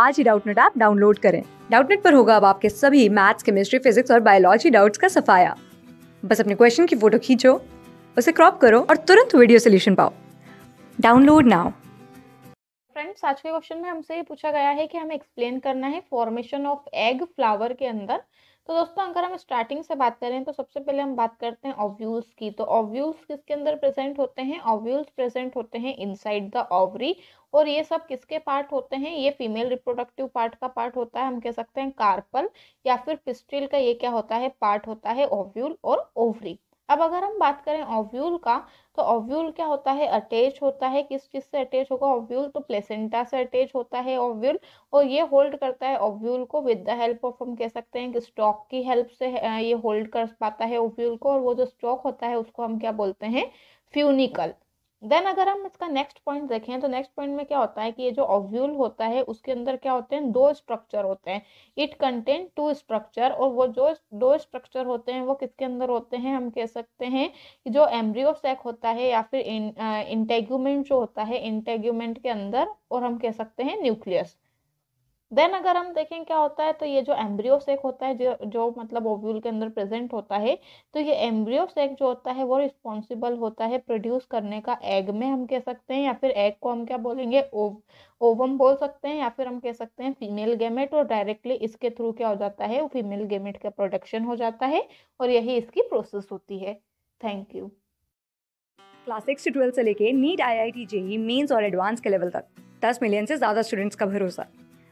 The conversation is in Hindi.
आज ही डाउटनेट ऐप डाउनलोड करें डाउटनेट पर होगा अब आपके सभी मैथ्स केमिस्ट्री फिजिक्स और बायोलॉजी डाउट्स का सफाया बस अपने क्वेश्चन की फोटो खींचो उसे क्रॉप करो और तुरंत वीडियो सोल्यूशन पाओ डाउनलोड नाउ फ्रेंड्स आज के क्वेश्चन में हमसे ये पूछा गया है कि हमें एक्सप्लेन करना है फॉर्मेशन ऑफ एग फ्लावर के अंदर तो दोस्तों अगर हम स्टार्टिंग से बात करें तो सबसे पहले हम बात करते हैं ओव्यूल्स की तो ओव्यूल्स किसके अंदर प्रेजेंट होते हैं ओव्यूल्स प्रेजेंट होते हैं इनसाइड द ओवरी और ये सब किसके पार्ट होते हैं ये फीमेल रिप्रोडक्टिव पार्ट का पार्ट होता है हम कह सकते हैं कार्पल या फिर पिस्टिल का ये क्या होता है पार्ट होता है ओव्यूल और ओवरी अब अगर हम बात करें ओव्यूल का तो ओव्यूल क्या होता है अटैच होता है किस चीज़ से अटैच होगा ओव्यूल तो प्लेसेंटा से अटैच होता है ओव्यूल और ये होल्ड करता है ओव्यूल को विद द हेल्प ऑफ हम कह सकते हैं कि स्टॉक की हेल्प से ये होल्ड कर पाता है ओव्यूल को और वो जो स्टॉक होता है उसको हम क्या बोलते हैं फ्यूनिकल देन अगर हम इसका नेक्स्ट पॉइंट देखें तो नेक्स्ट पॉइंट में क्या होता है कि ये जो ओव्यूल होता है उसके अंदर क्या होते हैं दो स्ट्रक्चर होते हैं इट कंटेन टू स्ट्रक्चर और वो जो दो स्ट्रक्चर होते हैं वो किसके अंदर होते हैं हम कह सकते हैं कि जो एम्ब्रियो सेक होता है या फिर इंटेग्यूमेंट जो होता है इंटेग्यूमेंट के अंदर और हम कह सकते हैं न्यूक्लियस देन अगर हम देखें क्या होता है तो ये जो एम्ब्रियो सेक होता है जो जो मतलब ओव्यूल के अंदर प्रेजेंट होता है तो ये एम्ब्रियो सेक जो होता है वो रिस्पॉन्सिबल होता है प्रोड्यूस करने का एग में हम कह सकते हैं या फिर एग को हम क्या बोलेंगे ओवम बोल सकते हैं या फिर हम कह सकते हैं फीमेल गेमेट और डायरेक्टली इसके थ्रू क्या हो जाता है फीमेल गेमेट का प्रोडक्शन हो जाता है और यही इसकी प्रोसेस होती है थैंक यू क्लास सिक्स से ट्वेल्थ से लेके NEET I I T JEE mains और एडवांस के लेवल तक दस मिलियन से ज़्यादा स्टूडेंट्स का भरोसा